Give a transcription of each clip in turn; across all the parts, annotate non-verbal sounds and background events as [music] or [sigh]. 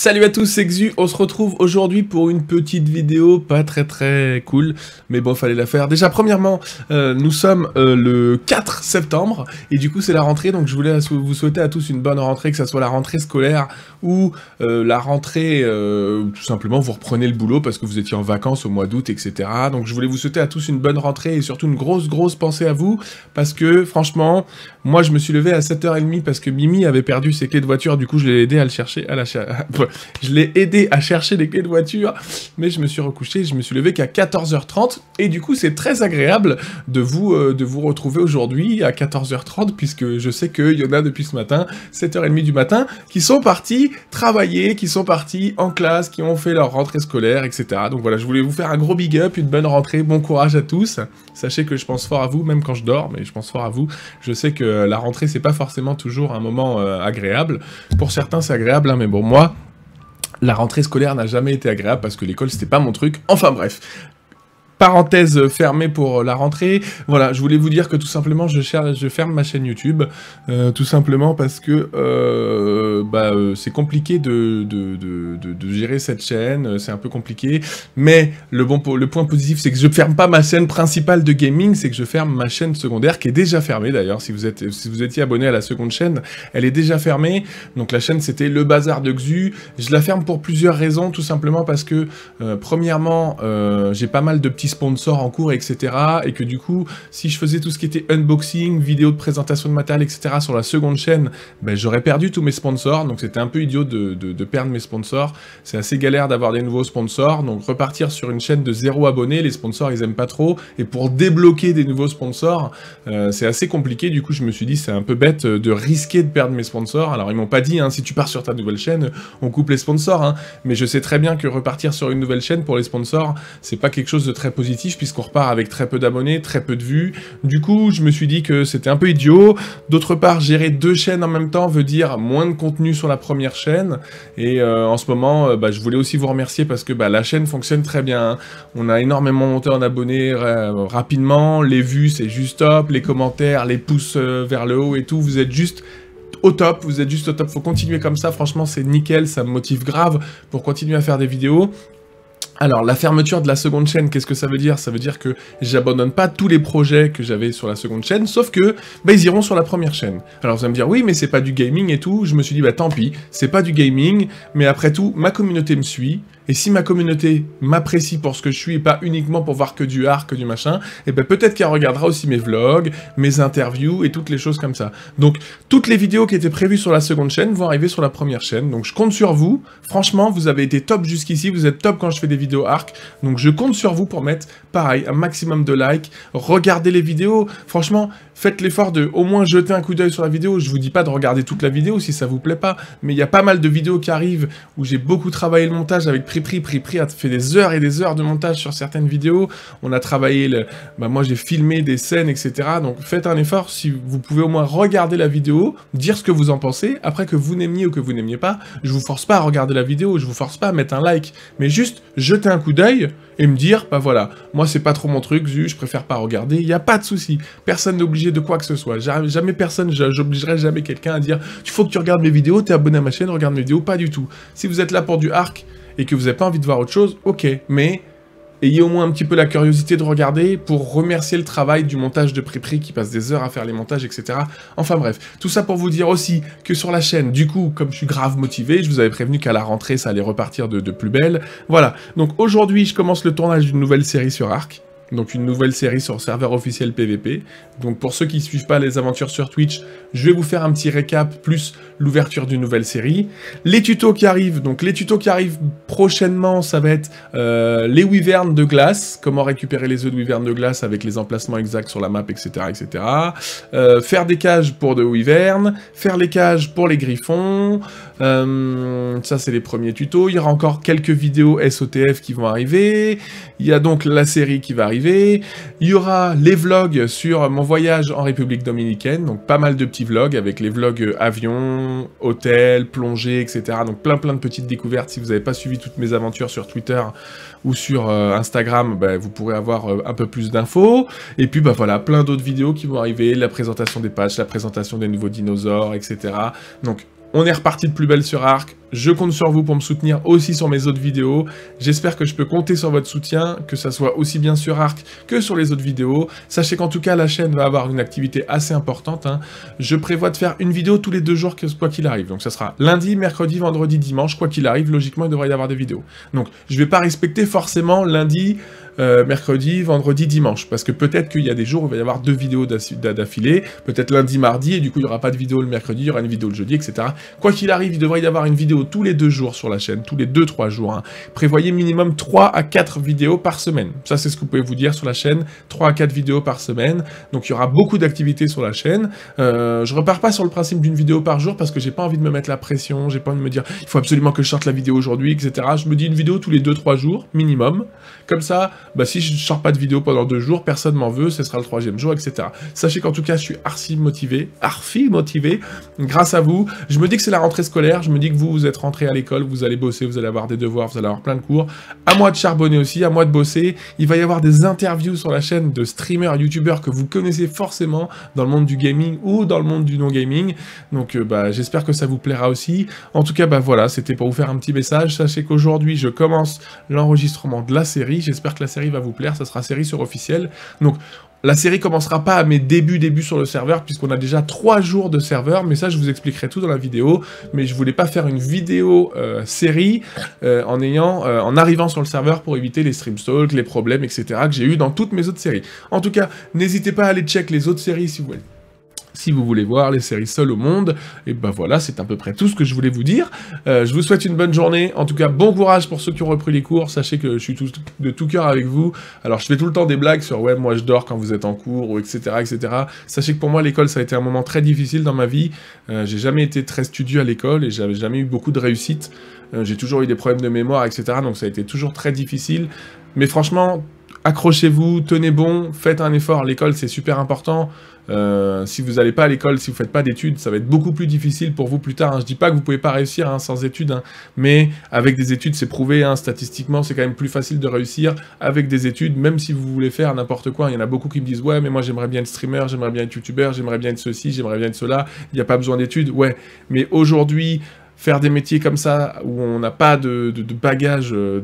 Salut à tous, c'est on se retrouve aujourd'hui pour une petite vidéo pas très très cool, mais bon, fallait la faire. Déjà, premièrement, euh, nous sommes euh, le 4 septembre, et du coup c'est la rentrée, donc je voulais vous souhaiter à tous une bonne rentrée, que ce soit la rentrée scolaire ou euh, la rentrée, tout simplement, vous reprenez le boulot parce que vous étiez en vacances au mois d'août, etc. Donc je voulais vous souhaiter à tous une bonne rentrée et surtout une grosse grosse pensée à vous, parce que franchement, moi je me suis levé à 7h30 parce que Mimi avait perdu ses clés de voiture, du coup je l'ai aidé à le chercher, à la [laughs] je l'ai aidé à chercher les clés de voiture, mais je me suis recouché, je me suis levé qu'à 14h30, et du coup c'est très agréable de vous, euh, de vous retrouver aujourd'hui à 14h30, puisque je sais qu'il y en a depuis ce matin, 7h30 du matin, qui sont partis travailler, qui sont partis en classe, qui ont fait leur rentrée scolaire, etc. Donc voilà, je voulais vous faire un gros big up, une bonne rentrée, bon courage à tous, sachez que je pense fort à vous, même quand je dors, mais je pense fort à vous, je sais que la rentrée c'est pas forcément toujours un moment euh, agréable, pour certains c'est agréable, hein, mais bon moi la rentrée scolaire n'a jamais été agréable parce que l'école c'était pas mon truc. Enfin bref, parenthèse fermée pour la rentrée. Voilà, je voulais vous dire que tout simplement, je, ferme ma chaîne YouTube, euh, tout simplement parce que euh, bah, euh, c'est compliqué de, de, gérer cette chaîne, c'est un peu compliqué, mais le, point positif, c'est que je ne ferme pas ma chaîne principale de gaming, c'est que je ferme ma chaîne secondaire, qui est déjà fermée d'ailleurs, si vous étiez abonné à la seconde chaîne, elle est déjà fermée, donc la chaîne c'était Le Bazar de Xu, je la ferme pour plusieurs raisons, tout simplement parce que, premièrement, j'ai pas mal de petits sponsors en cours, etc. Et que du coup, si je faisais tout ce qui était unboxing, vidéo de présentation de matériel, etc. sur la seconde chaîne, ben, j'aurais perdu tous mes sponsors. Donc c'était un peu idiot de, de, perdre mes sponsors. C'est assez galère d'avoir des nouveaux sponsors. Donc repartir sur une chaîne de zéro abonné, les sponsors ils aiment pas trop. Et pour débloquer des nouveaux sponsors, euh, c'est assez compliqué. Du coup, je me suis dit c'est un peu bête de risquer de perdre mes sponsors. Alors ils m'ont pas dit hein, si tu pars sur ta nouvelle chaîne, on coupe les sponsors. Hein. Mais je sais très bien que repartir sur une nouvelle chaîne pour les sponsors, c'est pas quelque chose de très puisqu'on repart avec très peu d'abonnés, très peu de vues. Du coup, je me suis dit que c'était un peu idiot. D'autre part, gérer deux chaînes en même temps veut dire moins de contenu sur la première chaîne. Et euh, en ce moment, euh, bah, je voulais aussi vous remercier parce que bah, la chaîne fonctionne très bien. Hein. On a énormément monté en abonnés euh, rapidement. Les vues, c'est juste top. Les commentaires, les pouces vers le haut et tout. Vous êtes juste au top, vous êtes juste au top, faut continuer comme ça, franchement c'est nickel, ça me motive grave pour continuer à faire des vidéos. Alors la fermeture de la seconde chaîne, qu'est-ce que ça veut dire Ça veut dire que j'abandonne pas tous les projets que j'avais sur la seconde chaîne, sauf que bah, ils iront sur la première chaîne. Alors vous allez me dire oui mais c'est pas du gaming et tout, je me suis dit bah tant pis, c'est pas du gaming, mais après tout ma communauté me suit, et si ma communauté m'apprécie pour ce que je suis et pas uniquement pour voir que du arc que du machin, et eh bien peut-être qu'elle regardera aussi mes vlogs, mes interviews et toutes les choses comme ça. Donc toutes les vidéos qui étaient prévues sur la seconde chaîne vont arriver sur la première chaîne. Donc je compte sur vous. Franchement, vous avez été top jusqu'ici, vous êtes top quand je fais des vidéos arc. Donc je compte sur vous pour mettre pareil un maximum de likes, regardez les vidéos. Franchement, faites l'effort de au moins jeter un coup d'œil sur la vidéo. Je vous dis pas de regarder toute la vidéo si ça vous plaît pas, mais il y a pas mal de vidéos qui arrivent où j'ai beaucoup travaillé le montage avec Pripri. Pripri a fait des heures et des heures de montage sur certaines vidéos. On a travaillé, le... bah, moi j'ai filmé des scènes, etc. Donc faites un effort si vous pouvez au moins regarder la vidéo, dire ce que vous en pensez. Après que vous n'aimiez ou que vous n'aimiez pas, je vous force pas à regarder la vidéo, je vous force pas à mettre un like, mais juste jeter un coup d'œil et me dire, bah voilà, moi c'est pas trop mon truc, je préfère pas regarder, il n'y a pas de souci. Personne n'est obligé de quoi que ce soit. Jamais personne, j'obligerai jamais quelqu'un à dire « tu faut que tu regardes mes vidéos, t'es abonné à ma chaîne, regarde mes vidéos. » Pas du tout. Si vous êtes là pour du arc et que vous n'avez pas envie de voir autre chose, ok, mais ayez au moins un petit peu la curiosité de regarder pour remercier le travail du montage de Pripri qui passe des heures à faire les montages, etc. Enfin bref, tout ça pour vous dire aussi que sur la chaîne, du coup, comme je suis grave motivé, je vous avais prévenu qu'à la rentrée, ça allait repartir de, de plus belle. Voilà, donc aujourd'hui, je commence le tournage d'une nouvelle série sur Arc donc une nouvelle série sur serveur officiel PVP. Donc pour ceux qui ne suivent pas les aventures sur Twitch, je vais vous faire un petit récap, plus l'ouverture d'une nouvelle série. Les tutos qui arrivent, donc les tutos qui arrivent prochainement, ça va être euh, les wyvernes de glace, comment récupérer les œufs de wyvernes de glace avec les emplacements exacts sur la map, etc. etc. Euh, faire des cages pour de wyvernes, faire les cages pour les griffons, euh, ça c'est les premiers tutos. Il y aura encore quelques vidéos SOTF qui vont arriver, il y a donc la série qui va arriver, il y aura les vlogs sur mon voyage en République Dominicaine, donc pas mal de petits vlogs avec les vlogs euh, avion, hôtel, plongée, etc. Donc plein plein de petites découvertes. Si vous n'avez pas suivi toutes mes aventures sur Twitter ou sur euh, Instagram, bah, vous pourrez avoir euh, un peu plus d'infos. Et puis bah voilà, plein d'autres vidéos qui vont arriver, la présentation des patchs, la présentation des nouveaux dinosaures, etc. Donc on est reparti de plus belle sur Arc. Je compte sur vous pour me soutenir aussi sur mes autres vidéos. J'espère que je peux compter sur votre soutien, que ça soit aussi bien sur Arc que sur les autres vidéos. Sachez qu'en tout cas, la chaîne va avoir une activité assez importante. Hein. Je prévois de faire une vidéo tous les deux jours, quoi qu'il arrive. Donc ça sera lundi, mercredi, vendredi, dimanche, quoi qu'il arrive. Logiquement, il devrait y avoir des vidéos. Donc je ne vais pas respecter forcément lundi, euh, mercredi, vendredi, dimanche. Parce que peut-être qu'il y a des jours où il va y avoir deux vidéos d'affilée, peut-être lundi, mardi, et du coup il n'y aura pas de vidéo le mercredi, il y aura une vidéo le jeudi, etc. Quoi qu'il arrive, il devrait y avoir une vidéo tous les deux jours sur la chaîne, tous les deux, trois jours. Hein. Prévoyez minimum trois à quatre vidéos par semaine. Ça c'est ce que vous pouvez vous dire sur la chaîne, trois à quatre vidéos par semaine. Donc il y aura beaucoup d'activités sur la chaîne. Euh, je repars pas sur le principe d'une vidéo par jour parce que j'ai pas envie de me mettre la pression, j'ai pas envie de me dire il faut absolument que je sorte la vidéo aujourd'hui, etc. Je me dis une vidéo tous les deux trois jours minimum. Comme ça, bah, si je ne sors pas de vidéo pendant deux jours, personne m'en veut, ce sera le troisième jour, etc. Sachez qu'en tout cas, je suis archi motivé, archi motivé, grâce à vous. Je me dis que c'est la rentrée scolaire, je me dis que vous, vous êtes rentré à l'école, vous allez bosser, vous allez avoir des devoirs, vous allez avoir plein de cours. À moi de charbonner aussi, à moi de bosser. Il va y avoir des interviews sur la chaîne de streamers, youtubeurs que vous connaissez forcément dans le monde du gaming ou dans le monde du non-gaming. Donc euh, bah, j'espère que ça vous plaira aussi. En tout cas, bah voilà, c'était pour vous faire un petit message. Sachez qu'aujourd'hui, je commence l'enregistrement de la série. J'espère que la série va vous plaire, ça sera série sur officiel. Donc la série commencera pas à mes débuts débuts sur le serveur puisqu'on a déjà trois jours de serveur, mais ça je vous expliquerai tout dans la vidéo, mais je voulais pas faire une vidéo euh, série euh, en ayant euh, en arrivant sur le serveur pour éviter les stream stalks, les problèmes, etc. que j'ai eu dans toutes mes autres séries. En tout cas, n'hésitez pas à aller check les autres séries si vous voulez si vous voulez voir les séries seules au monde, et eh ben voilà, c'est à peu près tout ce que je voulais vous dire. Euh, je vous souhaite une bonne journée, en tout cas bon courage pour ceux qui ont repris les cours, sachez que je suis de tout cœur avec vous. Alors je fais tout le temps des blagues sur « ouais, moi je dors quand vous êtes en cours », ou etc., etc. Sachez que pour moi l'école ça a été un moment très difficile dans ma vie, euh, j'ai jamais été très studieux à l'école et j'avais jamais eu beaucoup de réussite, euh, j'ai toujours eu des problèmes de mémoire, etc., donc ça a été toujours très difficile. Mais franchement, accrochez-vous, tenez bon, faites un effort. L'école, c'est super important. Euh, si vous n'allez pas à l'école, si vous ne faites pas d'études, ça va être beaucoup plus difficile pour vous plus tard. Hein. Je ne dis pas que vous ne pouvez pas réussir hein, sans études, hein. mais avec des études, c'est prouvé. statistiquement, c'est quand même plus facile de réussir avec des études, même si vous voulez faire n'importe quoi. Il y en a beaucoup qui me disent Ouais, mais moi j'aimerais bien être streamer, j'aimerais bien être youtubeur, j'aimerais bien être ceci, j'aimerais bien être cela. Il n'y a pas besoin d'études. Ouais, mais aujourd'hui, faire des métiers comme ça, où on n'a pas de, bagage, euh,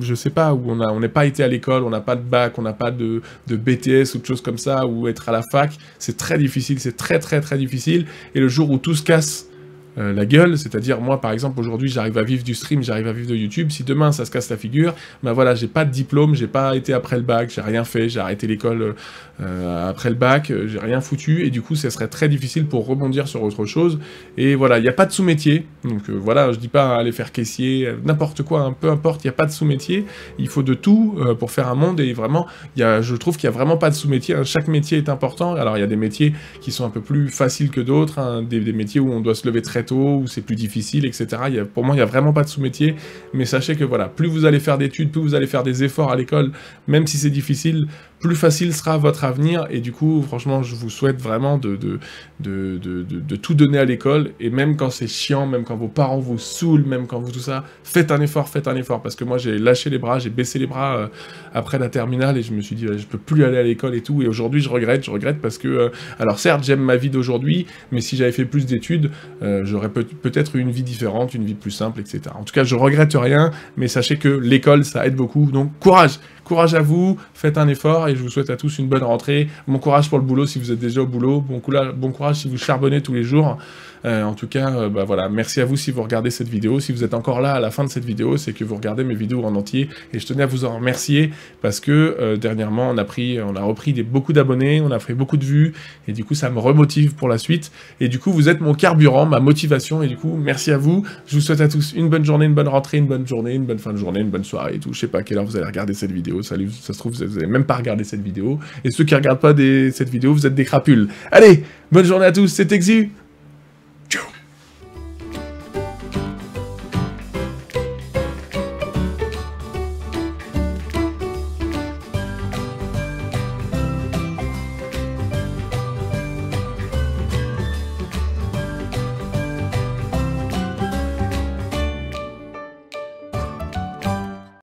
je sais pas, où on n'a n'est pas été à l'école, on n'a pas de bac, on n'a pas de, de, BTS ou de choses comme ça, ou être à la fac, c'est très difficile, c'est très très très difficile. Et le jour où tout se casse, euh, la gueule, c'est-à-dire moi par exemple aujourd'hui j'arrive à vivre du stream, j'arrive à vivre de YouTube, si demain ça se casse la figure, ben voilà, j'ai pas de diplôme, j'ai pas été après le bac, j'ai rien fait, j'ai arrêté l'école euh, après le bac, euh, j'ai rien foutu, et du coup ça serait très difficile pour rebondir sur autre chose, et voilà, il n'y a pas de sous-métier, donc voilà, je dis pas hein, aller faire caissier, n'importe quoi, hein. peu importe, il n'y a pas de sous-métier, il faut de tout pour faire un monde, et vraiment, y a, je trouve qu'il n'y a vraiment pas de sous-métier, hein. chaque métier est important, alors il y a des métiers qui sont un peu plus faciles que d'autres, des, des métiers où on doit se lever très où c'est plus difficile, etc. pour moi, il n'y a vraiment pas de sous-métier, mais sachez que voilà, plus vous allez faire d'études, plus vous allez faire des efforts à l'école, même si c'est difficile, plus facile sera votre avenir. Et du coup, franchement, je vous souhaite vraiment de, de, tout donner à l'école. Et même quand c'est chiant, même quand vos parents vous saoulent, même quand vous tout ça, faites un effort, faites un effort. Parce que moi, j'ai lâché les bras, j'ai baissé les bras euh, après la terminale et je me suis dit, je peux plus aller à l'école et tout. Et aujourd'hui, je regrette, je regrette parce que, euh, alors certes, j'aime ma vie d'aujourd'hui, mais si j'avais fait plus d'études, euh, j'aurais peut-être eu une vie différente, une vie plus simple, etc. En tout cas, je regrette rien, mais sachez que l'école, ça aide beaucoup. Donc, courage! Courage à vous, faites un effort et je vous souhaite à tous une bonne rentrée. Bon courage pour le boulot si vous êtes déjà au boulot. Bon, bon courage si vous charbonnez tous les jours. Euh, en tout cas, euh, bah voilà, merci à vous si vous regardez cette vidéo. Si vous êtes encore là à la fin de cette vidéo, c'est que vous regardez mes vidéos en entier. Et je tenais à vous en remercier parce que euh, dernièrement, on a pris, on a repris des, beaucoup d'abonnés, on a fait beaucoup de vues. Et du coup, ça me remotive pour la suite. Et du coup, vous êtes mon carburant, ma motivation. Et du coup, merci à vous. Je vous souhaite à tous une bonne journée, une bonne rentrée, une bonne journée, une bonne fin de journée, une bonne soirée et tout. Je sais pas à quelle heure vous allez regarder cette vidéo. Ça, se trouve, vous n'avez même pas regardé cette vidéo. Et ceux qui regardent pas cette vidéo, vous êtes des crapules. Allez, bonne journée à tous, c'est Exu